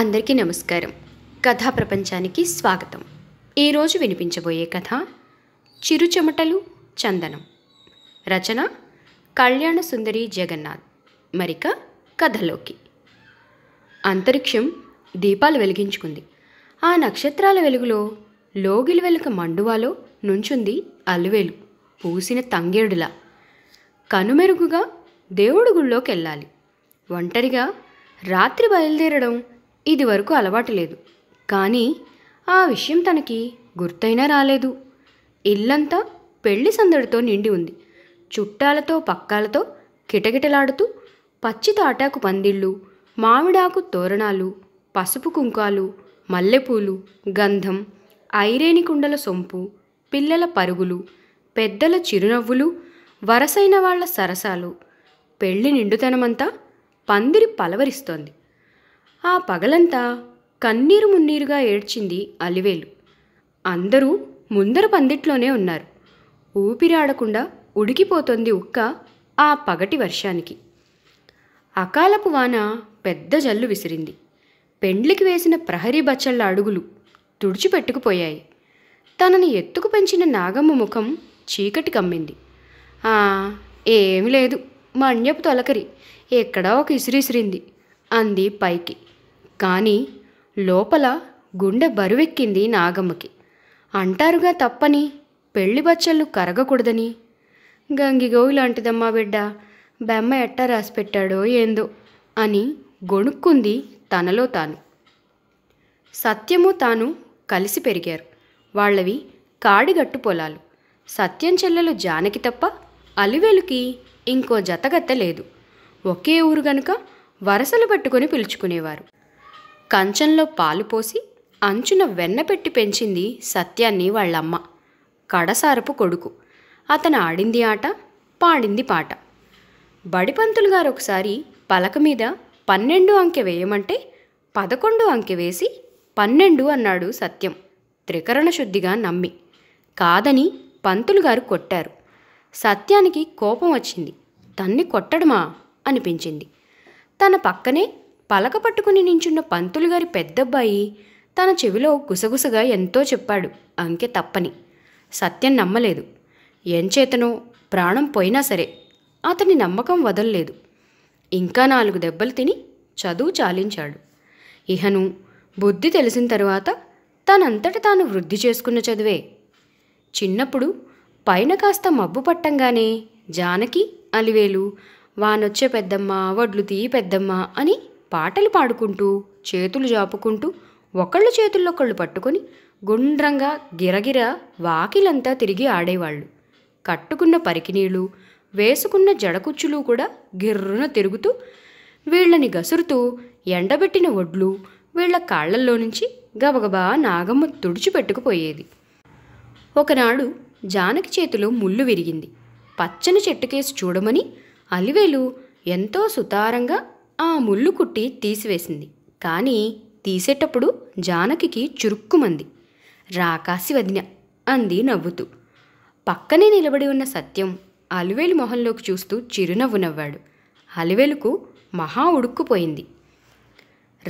అందరికీ నమస్కారం కథా ప్రపంచానికి స్వాగతం ఈరోజు వినిపించబోయే కథ చిరుచెమటలు చందనం రచన కళ్యాణ సుందరి జగన్నాథ్ మరిక కథలోకి అంతరిక్షం దీపాలు వెలిగించుకుంది ఆ నక్షత్రాల వెలుగులో లోగిలి వెలుక మండువాలో నుంచుంది అలువేలు పూసిన తంగేడులా కనుమెరుగుగా దేవుడి గుళ్ళోకి వెళ్ళాలి ఒంటరిగా రాత్రి బయలుదేరడం ఇదివరకు అలవాటు లేదు కానీ ఆ విషయం తనకి గుర్తైనా రాలేదు ఇల్లంతా పెళ్లి సందడితో నిండి ఉంది చుట్టాలతో పక్కాలతో కిటకిటలాడుతూ పచ్చి తాటాకు పందిళ్ళు మామిడాకు తోరణాలు పసుపు కుంకాలు మల్లెపూలు గంధం ఐరేని కుండల సొంపు పిల్లల పరుగులు పెద్దల చిరునవ్వులు వరసైన వాళ్ల సరసాలు పెళ్లి నిండుతనమంతా పందిరి పలవరిస్తోంది ఆ పగలంతా కన్నీరు మున్నీరుగా ఏడ్చింది అలివేలు అందరూ ముందర పందిట్లోనే ఉన్నారు ఊపిరాడకుండా ఉడికిపోతుంది ఉక్క ఆ పగటి వర్షానికి అకాలపు వాన పెద్ద జల్లు విసిరింది పెండ్లికి వేసిన ప్రహరీ బచ్చళ్ళ అడుగులు తుడిచిపెట్టుకుపోయాయి తనని ఎత్తుకు పెంచిన నాగమ్మ ముఖం చీకటి కమ్మింది ఏమి లేదు మా అన్యపు తొలకరి ఎక్కడా ఒక ఇసిరిసిరింది అంది పైకి కానీ లోపల గుండె బరువెక్కింది నాగమ్మకి అంటారుగా తప్పని పెళ్లి బచ్చళ్ళు కరగకూడదని గంగిగోవు లాంటిదమ్మా బిడ్డ బెమ్మ ఎట్టా రాసిపెట్టాడో ఏందో అని గొణుక్కుంది తనలో తాను సత్యము తాను కలిసి పెరిగారు వాళ్ళవి కాడిగట్టు పొలాలు సత్యం చెల్లెలు జానకి తప్ప అలివేలుకి ఇంకో జతగత్త లేదు ఒకే ఊరు గనుక వరసలు పట్టుకొని పిలుచుకునేవారు కంచంలో పాలు పోసి అంచున వెన్న పెట్టి పెంచింది సత్యాన్ని వాళ్ళమ్మ కడసారపు కొడుకు అతను ఆడింది ఆట పాడింది పాట బడిపంతులు గారు ఒకసారి పలక మీద పన్నెండు అంకె వేయమంటే పదకొండు అంకె వేసి పన్నెండు అన్నాడు సత్యం త్రికరణ శుద్ధిగా నమ్మి కాదని పంతులు గారు కొట్టారు సత్యానికి కోపం వచ్చింది తన్ని కొట్టడమా అనిపించింది తన పక్కనే పలక పట్టుకుని నించున్న పంతులు గారి పెద్దబ్బాయి తన చెవిలో గుసగుసగా ఎంతో చెప్పాడు అంకె తప్పని సత్యం నమ్మలేదు ఎంచేతనో ప్రాణం పోయినా సరే అతని నమ్మకం వదల్లేదు ఇంకా నాలుగు దెబ్బలు తిని చదువు చాలించాడు ఇహను బుద్ధి తెలిసిన తరువాత తనంతట తాను వృద్ధి చేసుకున్న చదువే చిన్నప్పుడు పైన కాస్త మబ్బు పట్టంగానే జానకి అలివేలు వానొచ్చే పెద్దమ్మ వడ్లు తీ పెద్దమ్మ అని పాటలు పాడుకుంటూ చేతులు జాపుకుంటూ ఒకళ్ళు చేతుల్లోకళ్ళు పట్టుకొని గుండ్రంగా గిరగిర వాకిలంతా తిరిగి ఆడేవాళ్ళు కట్టుకున్న పరికినీళ్ళు వేసుకున్న జడకుచ్చులు కూడా గిర్రున తిరుగుతూ వీళ్ళని గసురుతూ ఎండబెట్టిన ఒడ్లు వీళ్ల కాళ్లల్లో నుంచి గబగబా నాగమ్మ తుడిచిపెట్టుకుపోయేది ఒకనాడు జానకి చేతిలో ముళ్ళు విరిగింది పచ్చని చెట్టుకేసి చూడమని అలివేలు ఎంతో సుతారంగా ఆ ముళ్ళు కుట్టి తీసివేసింది కానీ తీసేటప్పుడు జానకి చురుక్కుమంది రాకాసి వదిన అంది నవ్వుతూ పక్కనే నిలబడి ఉన్న సత్యం అలివేలు మొహంలోకి చూస్తూ చిరునవ్వు నవ్వాడు అలివేలుకు మహా ఉడుక్కుపోయింది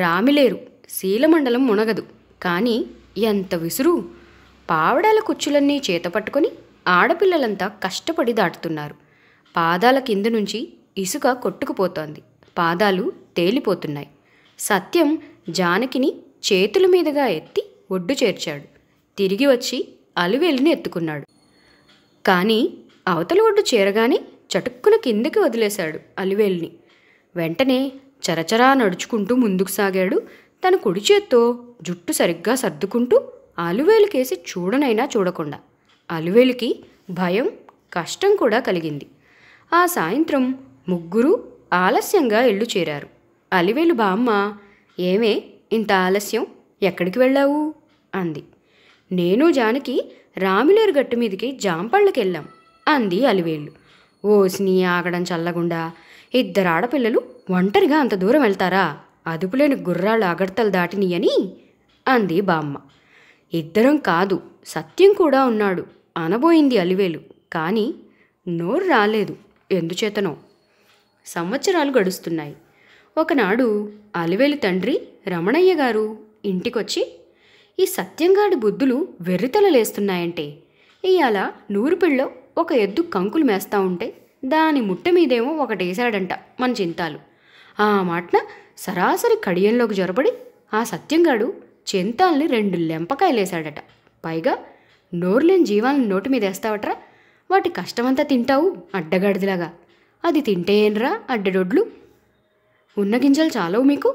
రామిలేరు శీలమండలం మునగదు కానీ ఎంత విసురు పావడాల కుచ్చులన్నీ పట్టుకొని ఆడపిల్లలంతా కష్టపడి దాటుతున్నారు పాదాల కింద నుంచి ఇసుక కొట్టుకుపోతోంది పాదాలు తేలిపోతున్నాయి సత్యం జానకిని చేతుల మీదుగా ఎత్తి ఒడ్డు చేర్చాడు తిరిగి వచ్చి అలివేలిని ఎత్తుకున్నాడు కానీ అవతల ఒడ్డు చేరగానే చటుక్కున కిందకి వదిలేశాడు అలివేలిని వెంటనే చరచరా నడుచుకుంటూ ముందుకు సాగాడు తన కుడి చేత్తో జుట్టు సరిగ్గా సర్దుకుంటూ అలువేలుకేసి చూడనైనా చూడకుండా అలువేలికి భయం కష్టం కూడా కలిగింది ఆ సాయంత్రం ముగ్గురు ఆలస్యంగా ఇళ్ళు చేరారు అలివేలు బామ్మ ఏమే ఇంత ఆలస్యం ఎక్కడికి వెళ్ళావు అంది నేను జానకి రామిలేరు గట్టు మీదకి జాంపళ్ళకి వెళ్ళాం అంది అలివేలు ఓసిని ఆగడం చల్లగుండా ఇద్దరు ఆడపిల్లలు ఒంటరిగా అంత దూరం వెళ్తారా అదుపులేని గుర్రాలు అగడతలు దాటినియని అంది బామ్మ ఇద్దరం కాదు సత్యం కూడా ఉన్నాడు అనబోయింది అలివేలు కానీ నోరు రాలేదు ఎందుచేతనో సంవత్సరాలు గడుస్తున్నాయి ఒకనాడు అలివేలు తండ్రి రమణయ్య గారు ఇంటికొచ్చి ఈ సత్యంగాడి బుద్ధులు లేస్తున్నాయంటే ఇవాళ నూరుపిళ్ళలో ఒక ఎద్దు కంకులు మేస్తా ఉంటే దాని ముట్ట మీదేమో ఒకటేశాడంట మన చింతాలు ఆ మాటన సరాసరి కడియంలోకి జొరబడి ఆ సత్యంగాడు చింతాల్ని రెండు లెంపకాయలేశాడట పైగా నోర్లేని జీవాలను నోటి మీద వేస్తావట్రా వాటి కష్టమంతా తింటావు అడ్డగాడిదిలాగా అది తింటే ఏంరా అడ్డడొడ్లు ఉన్న గింజలు చాలవు మీకు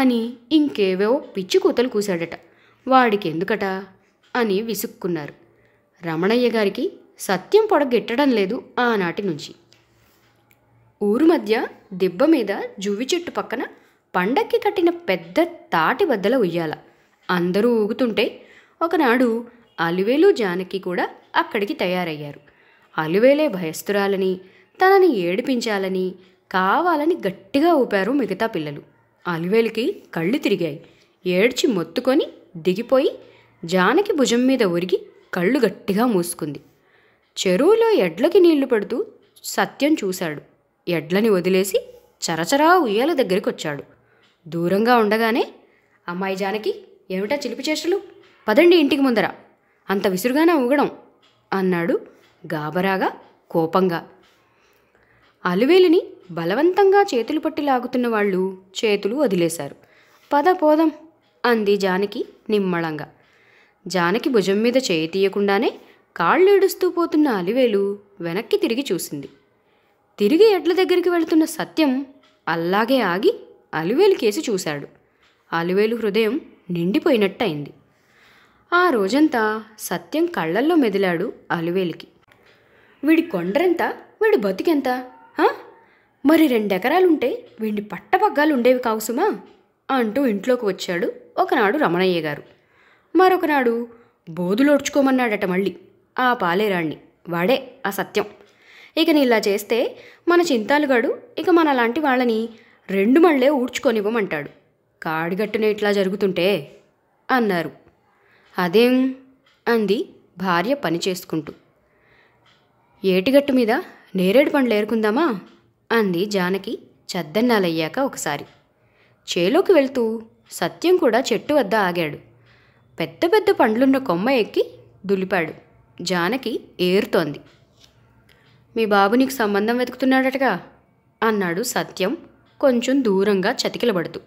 అని ఇంకేవో పిచ్చి కూతలు కూశాడట వాడికెందుకట అని విసుక్కున్నారు రమణయ్య గారికి సత్యం పొడగెట్టడం లేదు ఆనాటి నుంచి ఊరు మధ్య దిబ్బ మీద జువ్వి చెట్టు పక్కన పండక్కి కట్టిన పెద్ద తాటి బద్దల ఉయ్యాల అందరూ ఊగుతుంటే ఒకనాడు అలివేలు జానకి కూడా అక్కడికి తయారయ్యారు అలివేలే భయస్థురాలని తనని ఏడిపించాలని కావాలని గట్టిగా ఊపారు మిగతా పిల్లలు అలివేలికి కళ్ళు తిరిగాయి ఏడ్చి మొత్తుకొని దిగిపోయి జానకి భుజం మీద ఒరిగి కళ్ళు గట్టిగా మూసుకుంది చెరువులో ఎడ్లకి నీళ్లు పడుతూ సత్యం చూశాడు ఎడ్లని వదిలేసి చరచరా ఉయ్యాల దగ్గరికి వచ్చాడు దూరంగా ఉండగానే అమ్మాయి జానకి ఏమిటా చిలిపి చేష్టలు పదండి ఇంటికి ముందర అంత విసురుగానే ఊగడం అన్నాడు గాబరాగా కోపంగా అలివేలిని బలవంతంగా చేతులు పట్టి లాగుతున్న వాళ్ళు చేతులు వదిలేశారు పద పోదం అంది జానకి నిమ్మళంగా జానకి భుజం మీద చేయి తీయకుండానే కాళ్ళేడుస్తూ పోతున్న అలివేలు వెనక్కి తిరిగి చూసింది తిరిగి ఎడ్ల దగ్గరికి వెళుతున్న సత్యం అల్లాగే ఆగి అలివేలు కేసి చూశాడు అలివేలు హృదయం నిండిపోయినట్టయింది ఆ రోజంతా సత్యం కళ్ళల్లో మెదిలాడు అలివేలికి వీడి కొండరెంత వీడి బతికెంత మరి రెండెకరాలుంటే వీడిని పట్టపగ్గాలు ఉండేవి కావు సుమా అంటూ ఇంట్లోకి వచ్చాడు ఒకనాడు రమణయ్య గారు మరొకనాడు బోధులోడ్చుకోమన్నాడట మళ్ళీ ఆ పాలేరాణ్ణి వాడే ఆ సత్యం ఇక ఇలా చేస్తే మన చింతాలుగాడు ఇక మనలాంటి వాళ్ళని రెండు మళ్ళే ఊడ్చుకొనివ్వమంటాడు కాడిగట్టున ఇట్లా జరుగుతుంటే అన్నారు అదేం అంది భార్య పని చేసుకుంటూ ఏటిగట్టు మీద నేరేడు పండ్లు ఏరుకుందామా అంది జానకి చద్దన్నాలయ్యాక ఒకసారి చేలోకి వెళ్తూ సత్యం కూడా చెట్టు వద్ద ఆగాడు పెద్ద పెద్ద పండ్లున్న కొమ్మ ఎక్కి దులిపాడు జానకి ఏరుతోంది మీ బాబు నీకు సంబంధం వెతుకుతున్నాడటగా అన్నాడు సత్యం కొంచెం దూరంగా చతికిలబడుతూ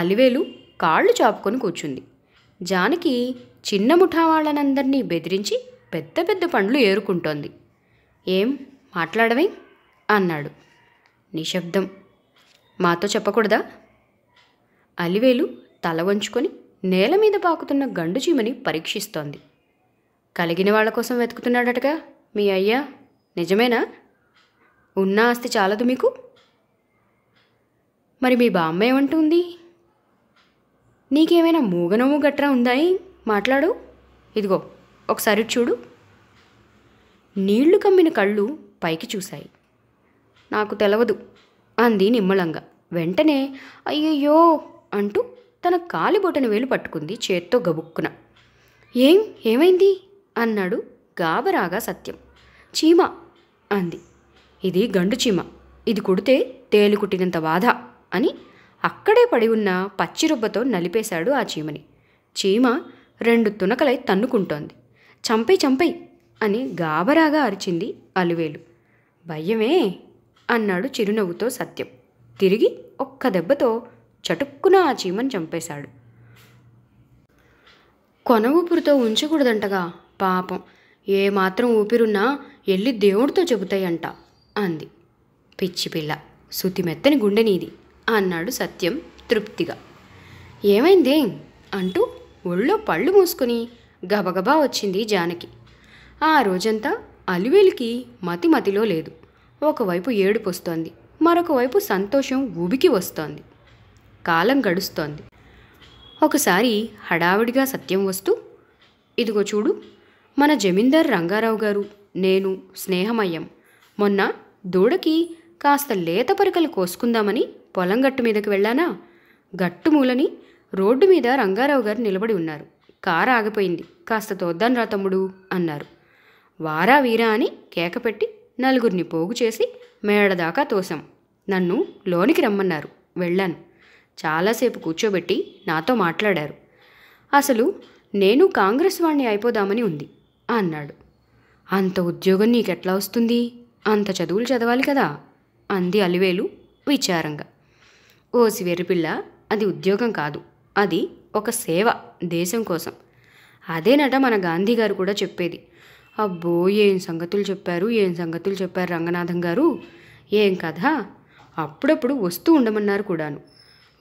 అలివేలు కాళ్ళు చాపుకొని కూర్చుంది జానకి చిన్న ముఠావాళ్ళనందరినీ బెదిరించి పెద్ద పెద్ద పండ్లు ఏరుకుంటోంది ఏం మాట్లాడవే అన్నాడు నిశ్శబ్దం మాతో చెప్పకూడదా అలివేలు తల వంచుకొని నేల మీద పాకుతున్న గండు చీమని పరీక్షిస్తోంది కలిగిన వాళ్ళ కోసం వెతుకుతున్నాడటగా మీ అయ్యా నిజమేనా ఉన్న ఆస్తి చాలదు మీకు మరి మీ బామ్మ ఏమంటుంది నీకేమైనా మూగనోము గట్రా ఉందాయి మాట్లాడు ఇదిగో ఒకసారి చూడు నీళ్లు కమ్మిన కళ్ళు పైకి చూశాయి నాకు తెలవదు అంది నిమ్మలంగా వెంటనే అయ్యయ్యో అంటూ తన కాలిబొటను వేలు పట్టుకుంది చేత్తో గబుక్కున ఏం ఏమైంది అన్నాడు గాబరాగా సత్యం చీమ అంది ఇది గండు చీమ ఇది కుడితే తేలుకుట్టినంత బాధ అని అక్కడే పడి ఉన్న పచ్చి రుబ్బతో నలిపేశాడు ఆ చీమని చీమ రెండు తునకలై తన్నుకుంటోంది చంపై చంపై అని గాబరాగా అరిచింది అలివేలు భయమే అన్నాడు చిరునవ్వుతో సత్యం తిరిగి ఒక్క దెబ్బతో చటుక్కున ఆ చీమను చంపేశాడు కొన ఊపిరితో ఉంచకూడదంటగా పాపం ఏ మాత్రం ఊపిరున్నా ఎల్లి దేవుడితో చెబుతాయంట అంది పిచ్చి పిల్ల సుతిమెత్తని మెత్తని నీది అన్నాడు సత్యం తృప్తిగా ఏమైంది అంటూ ఒళ్ళో పళ్ళు మూసుకుని గబగబా వచ్చింది జానకి ఆ రోజంతా అలివేలికి మతి మతిలో లేదు ఒకవైపు ఏడుపు వస్తోంది మరొకవైపు సంతోషం ఉబికి వస్తోంది కాలం గడుస్తోంది ఒకసారి హడావిడిగా సత్యం వస్తూ ఇదిగో చూడు మన జమీందార్ రంగారావు గారు నేను స్నేహమయ్యం మొన్న దూడకి కాస్త లేత పరికలు కోసుకుందామని పొలం గట్టు మీదకి వెళ్ళానా గట్టు మూలని రోడ్డు మీద రంగారావు గారు నిలబడి ఉన్నారు కారు ఆగిపోయింది కాస్త రా తమ్ముడు అన్నారు వారా వీరా అని కేకపెట్టి నలుగురిని పోగు చేసి మేడదాకా తోశాం నన్ను లోనికి రమ్మన్నారు వెళ్ళాను చాలాసేపు కూర్చోబెట్టి నాతో మాట్లాడారు అసలు నేను కాంగ్రెస్ వాణ్ణి అయిపోదామని ఉంది అన్నాడు అంత ఉద్యోగం నీకెట్లా వస్తుంది అంత చదువులు చదవాలి కదా అంది అలివేలు విచారంగా ఓసి వెర్రిపిల్ల అది ఉద్యోగం కాదు అది ఒక సేవ దేశం కోసం అదేనట మన గాంధీ గారు కూడా చెప్పేది అబ్బో ఏం సంగతులు చెప్పారు ఏం సంగతులు చెప్పారు రంగనాథం గారు ఏం కథ అప్పుడప్పుడు వస్తూ ఉండమన్నారు కూడాను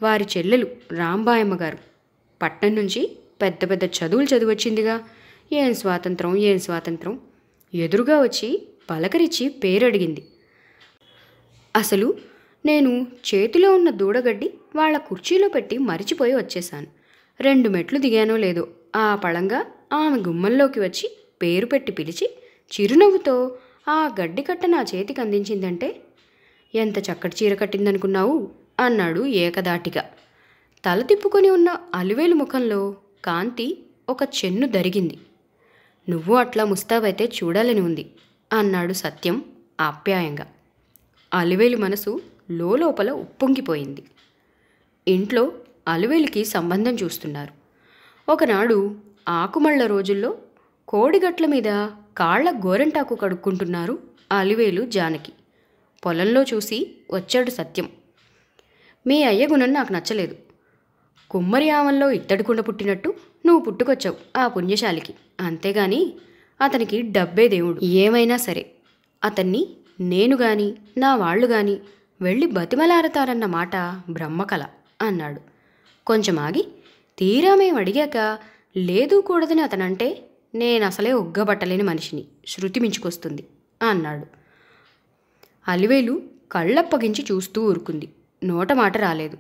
వారి చెల్లెలు రాంబాయమ్మ గారు పట్టణం నుంచి పెద్ద పెద్ద చదువులు చదివచ్చిందిగా ఏం స్వాతంత్రం ఏం స్వాతంత్రం ఎదురుగా వచ్చి పలకరించి పేరడిగింది అసలు నేను చేతిలో ఉన్న దూడగడ్డి వాళ్ళ కుర్చీలో పెట్టి మరిచిపోయి వచ్చేశాను రెండు మెట్లు దిగానో లేదో ఆ పళంగా ఆమె గుమ్మంలోకి వచ్చి పేరు పెట్టి పిలిచి చిరునవ్వుతో ఆ గడ్డి కట్ట నా చేతికి అందించిందంటే ఎంత చక్కటి చీర కట్టిందనుకున్నావు అన్నాడు ఏకదాటిగా తల తిప్పుకొని ఉన్న అలివేలు ముఖంలో కాంతి ఒక చెన్ను దరిగింది నువ్వు అట్లా ముస్తాబైతే చూడాలని ఉంది అన్నాడు సత్యం ఆప్యాయంగా అలివేలు మనసు లోపల ఉప్పొంగిపోయింది ఇంట్లో అలివేలుకి సంబంధం చూస్తున్నారు ఒకనాడు ఆకుమళ్ళ రోజుల్లో కోడిగట్ల మీద కాళ్ల గోరెంటాకు కడుక్కుంటున్నారు అలివేలు జానకి పొలంలో చూసి వచ్చాడు సత్యం మీ అయ్య గుణం నాకు నచ్చలేదు కుమ్మరి ఆమంలో ఇత్తడికుండ పుట్టినట్టు నువ్వు పుట్టుకొచ్చావు ఆ పుణ్యశాలికి అంతేగాని అతనికి డబ్బే దేవుడు ఏమైనా సరే అతన్ని నేను గాని నా వాళ్ళు గాని వెళ్ళి బతిమలారతారన్న మాట బ్రహ్మకళ అన్నాడు కొంచెం ఆగి తీరా మేము అడిగాక లేదు కూడదని అతనంటే నేను అసలే ఒగ్గబట్టలేని మనిషిని శృతి మించుకొస్తుంది అన్నాడు అలివేలు కళ్ళప్పగించి చూస్తూ ఊరుకుంది నోట మాట రాలేదు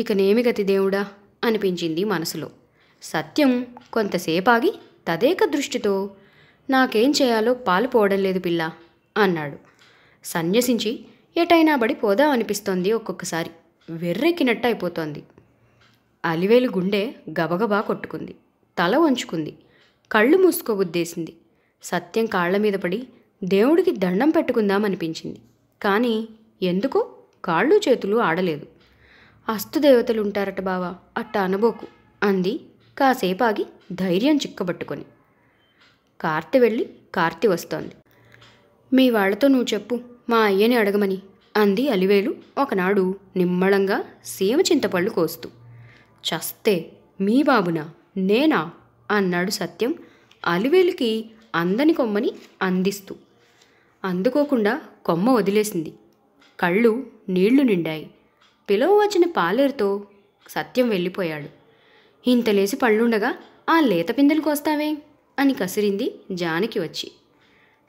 ఇక నేమి గతి దేవుడా అనిపించింది మనసులో సత్యం కొంతసేపు ఆగి తదేక దృష్టితో నాకేం చేయాలో పాలు పోవడం లేదు పిల్ల అన్నాడు సన్యసించి ఎటైనా బడి పోదాం అనిపిస్తోంది ఒక్కొక్కసారి వెర్రెక్కినట్టు అయిపోతోంది అలివేలు గుండె గబగబా కొట్టుకుంది తల వంచుకుంది కళ్ళు మూసుకోబుద్దేసింది సత్యం కాళ్ల మీద పడి దేవుడికి దండం పెట్టుకుందామనిపించింది కానీ ఎందుకో కాళ్ళు చేతులు ఆడలేదు అస్తు దేవతలు ఉంటారట బావా అట్ట అనబోకు అంది కాసేపాగి ధైర్యం చిక్కబట్టుకొని కార్తి వెళ్ళి కార్తి వస్తోంది మీ వాళ్లతో నువ్వు చెప్పు మా అయ్యని అడగమని అంది అలివేలు ఒకనాడు నిమ్మళంగా సీమ చింతపళ్ళు కోస్తూ చస్తే మీ బాబునా నేనా అన్నాడు సత్యం అలివేలుకి అందని కొమ్మని అందిస్తూ అందుకోకుండా కొమ్మ వదిలేసింది కళ్ళు నీళ్లు నిండాయి పిలవవచ్చిన పాలేరుతో సత్యం వెళ్ళిపోయాడు ఇంత లేచి పళ్ళుండగా ఆ లేత పిందెలకు వస్తావే అని కసిరింది జానకి వచ్చి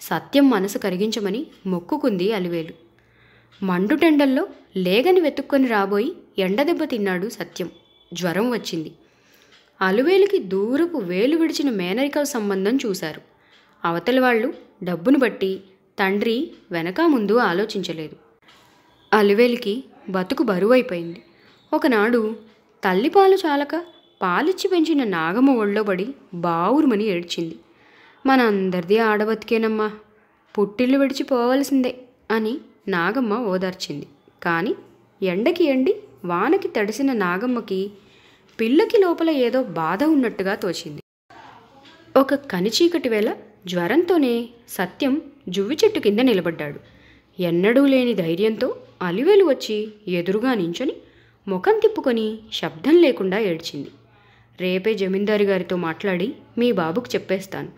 సత్యం మనసు కరిగించమని మొక్కుకుంది అలివేలు మండుటెండల్లో లేగని వెతుక్కొని రాబోయి ఎండదెబ్బ తిన్నాడు సత్యం జ్వరం వచ్చింది అలువేలికి దూరపు వేలు విడిచిన మేనరికల సంబంధం చూశారు అవతలి వాళ్ళు డబ్బును బట్టి తండ్రి వెనక ముందు ఆలోచించలేదు అలివేలికి బతుకు బరువైపోయింది ఒకనాడు తల్లిపాలు చాలక పాలిచ్చి పెంచిన నాగమ్మ ఒళ్ళోబడి బావురుమని ఏడ్చింది మన అందరిది ఆడబతికేనమ్మా పుట్టిల్లు విడిచిపోవలసిందే అని నాగమ్మ ఓదార్చింది కానీ ఎండకి ఎండి వానకి తడిసిన నాగమ్మకి పిల్లకి లోపల ఏదో బాధ ఉన్నట్టుగా తోచింది ఒక కనిచీకటి వేళ జ్వరంతోనే సత్యం జువ్వి చెట్టు కింద నిలబడ్డాడు ఎన్నడూ లేని ధైర్యంతో అలివేలు వచ్చి ఎదురుగా నించొని ముఖం తిప్పుకొని శబ్దం లేకుండా ఏడ్చింది రేపే జమీందారు గారితో మాట్లాడి మీ బాబుకు చెప్పేస్తాను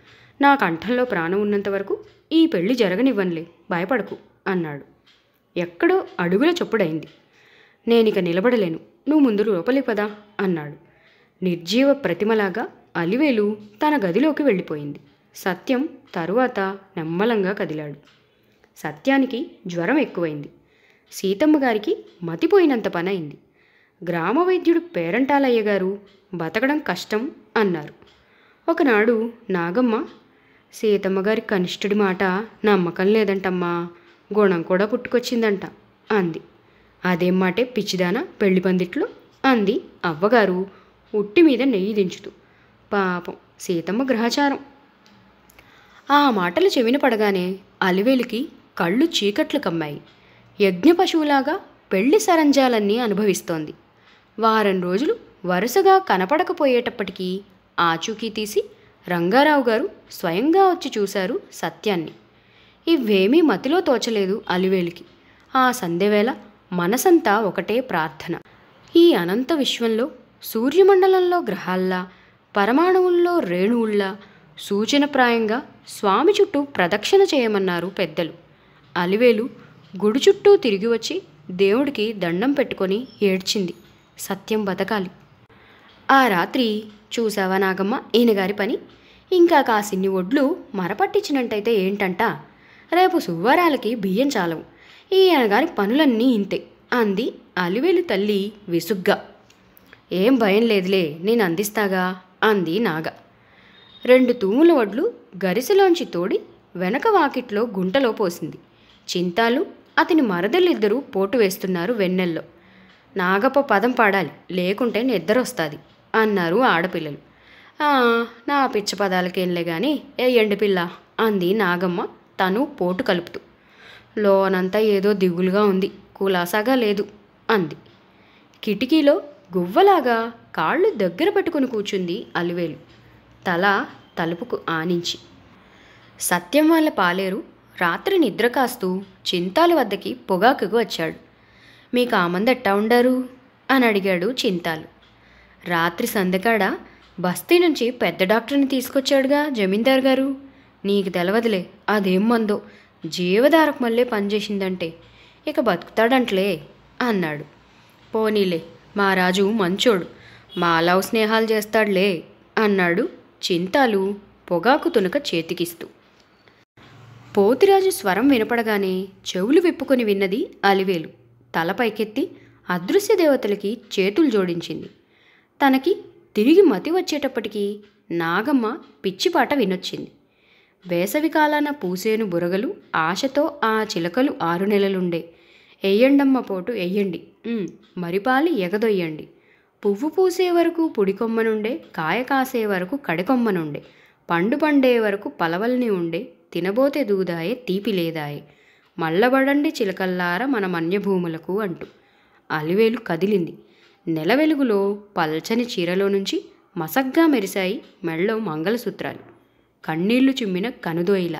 నా కంఠంలో ప్రాణం ఉన్నంత వరకు ఈ పెళ్లి జరగనివ్వనులే భయపడకు అన్నాడు ఎక్కడో అడుగుల చొప్పుడైంది నేనిక నిలబడలేను నువ్వు ముందు లోపలి పదా అన్నాడు నిర్జీవ ప్రతిమలాగా అలివేలు తన గదిలోకి వెళ్ళిపోయింది సత్యం తరువాత నెమ్మలంగా కదిలాడు సత్యానికి జ్వరం ఎక్కువైంది సీతమ్మ గారికి మతిపోయినంత అయింది గ్రామ వైద్యుడు పేరంటాలయ్య గారు బతకడం కష్టం అన్నారు ఒకనాడు నాగమ్మ సీతమ్మ గారి కనిష్ఠుడి మాట నమ్మకం లేదంటమ్మా గుణం కూడా పుట్టుకొచ్చిందంట అంది అదేం మాటే పిచ్చిదాన పెళ్లి పందిట్లు అంది అవ్వగారు ఉట్టి మీద నెయ్యి దించుతూ పాపం సీతమ్మ గ్రహచారం ఆ మాటలు చెవిన పడగానే అలివేలికి కళ్ళు చీకట్లు కమ్మాయి యజ్ఞ పశువులాగా పెళ్లి సరంజాలన్నీ అనుభవిస్తోంది వారం రోజులు వరుసగా కనపడకపోయేటప్పటికీ ఆచూకీ తీసి రంగారావు గారు స్వయంగా వచ్చి చూశారు సత్యాన్ని ఇవేమీ మతిలో తోచలేదు అలివేలికి ఆ సంధ్యవేళ మనసంతా ఒకటే ప్రార్థన ఈ అనంత విశ్వంలో సూర్యమండలంలో గ్రహాల్లా పరమాణువుల్లో రేణువుల్లా సూచనప్రాయంగా స్వామి చుట్టూ ప్రదక్షిణ చేయమన్నారు పెద్దలు అలివేలు గుడి చుట్టూ తిరిగి వచ్చి దేవుడికి దండం పెట్టుకొని ఏడ్చింది సత్యం బతకాలి ఆ రాత్రి చూసావా నాగమ్మ ఈయనగారి పని ఇంకా కాసిన్ని ఒడ్లు మరపట్టించినట్టయితే ఏంటంట రేపు సువ్వరాలకి బియ్యం చాలవు ఈయన గారి పనులన్నీ ఇంతే అంది అలివేలు తల్లి విసుగ్గా ఏం భయం లేదులే నేను అందిస్తాగా అంది నాగ రెండు తూముల వడ్లు గరిసెలోంచి తోడి వెనక వాకిట్లో గుంటలో పోసింది చింతాలు అతని మరదలిద్దరూ పోటు వేస్తున్నారు వెన్నెల్లో నాగప్ప పదం పాడాలి లేకుంటే నిద్రొస్తుంది అన్నారు ఆడపిల్లలు నా పిచ్చ పదాలకేంలే కానీ ఏ ఎండుపిల్ల అంది నాగమ్మ తను పోటు కలుపుతూ లోనంతా ఏదో దిగులుగా ఉంది కులాసాగా లేదు అంది కిటికీలో గువ్వలాగా కాళ్ళు దగ్గర పట్టుకుని కూర్చుంది అలివేలు తల తలుపుకు ఆనించి సత్యం వాళ్ళ పాలేరు రాత్రి నిద్ర కాస్తూ చింతాలు వద్దకి పొగాకుకు వచ్చాడు మీకు కామంది ఎట్టా ఉండరు అని అడిగాడు చింతాలు రాత్రి సందకాడ బస్తీ నుంచి పెద్ద డాక్టర్ని తీసుకొచ్చాడుగా జమీందార్ గారు నీకు తెలవదులే అదేం మందో జీవదారకు మళ్ళీ పనిచేసిందంటే ఇక బతుకుతాడంట్లే అన్నాడు పోనీలే మా రాజు మంచోడు మాలావు స్నేహాలు చేస్తాడులే అన్నాడు చింతాలు పొగాకు తునక చేతికిస్తూ పోతిరాజు స్వరం వినపడగానే చెవులు విప్పుకొని విన్నది అలివేలు తల పైకెత్తి అదృశ్య దేవతలకి చేతులు జోడించింది తనకి తిరిగి మతి వచ్చేటప్పటికీ నాగమ్మ పిచ్చిపాట వినొచ్చింది వేసవికాలాన పూసేను బురగలు ఆశతో ఆ చిలకలు ఆరు నెలలుండే ఎయ్యండమ్మ పోటు ఎయ్యండి మరిపాలి ఎగదొయ్యండి పువ్వు పూసే వరకు పుడికొమ్మనుండే కాయ కాసే వరకు కడికొమ్మనుండే పండు పండే వరకు పలవల్ని ఉండే తినబోతే దూదాయే తీపి లేదాయే మల్లబడండి చిలకల్లార మన మన్యభూములకు అంటూ అలివేలు కదిలింది నెల వెలుగులో పల్చని చీరలో నుంచి మసగ్గా మెరిశాయి మెళ్ళో మంగళసూత్రాలు కన్నీళ్లు చిమ్మిన కనుదోయిల